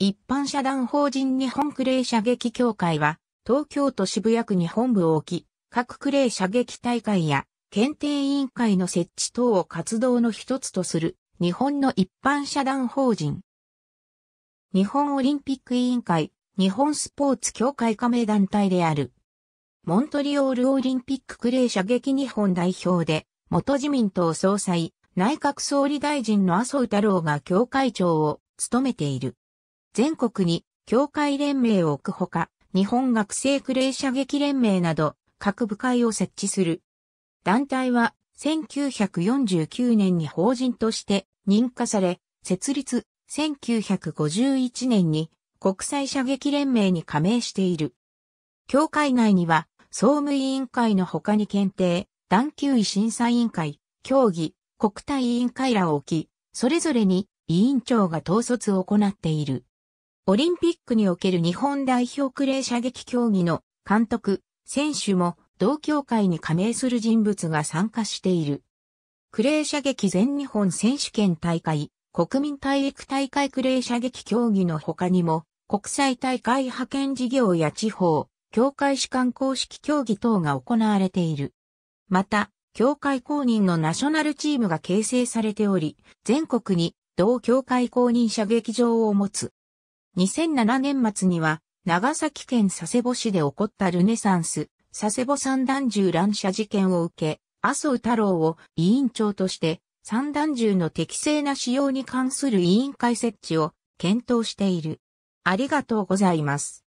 一般社団法人日本クレー射撃協会は、東京都渋谷区に本部を置き、各クレー射撃大会や検定委員会の設置等を活動の一つとする日本の一般社団法人。日本オリンピック委員会、日本スポーツ協会加盟団体である。モントリオールオリンピッククレー射撃日本代表で、元自民党総裁、内閣総理大臣の麻生太郎が協会長を務めている。全国に協会連盟を置くほか、日本学生クレイ射撃連盟など各部会を設置する。団体は1949年に法人として認可され、設立1951年に国際射撃連盟に加盟している。協会内には総務委員会の他に検定、団級位審査委員会、協議、国体委員会らを置き、それぞれに委員長が統率を行っている。オリンピックにおける日本代表クレー射撃競技の監督、選手も同協会に加盟する人物が参加している。クレー射撃全日本選手権大会、国民体育大会クレー射撃競技の他にも、国際大会派遣事業や地方、協会主官公式競技等が行われている。また、協会公認のナショナルチームが形成されており、全国に同協会公認射撃場を持つ2007年末には、長崎県佐世保市で起こったルネサンス、佐世保三弾銃乱射事件を受け、麻生太郎を委員長として、三弾銃の適正な使用に関する委員会設置を検討している。ありがとうございます。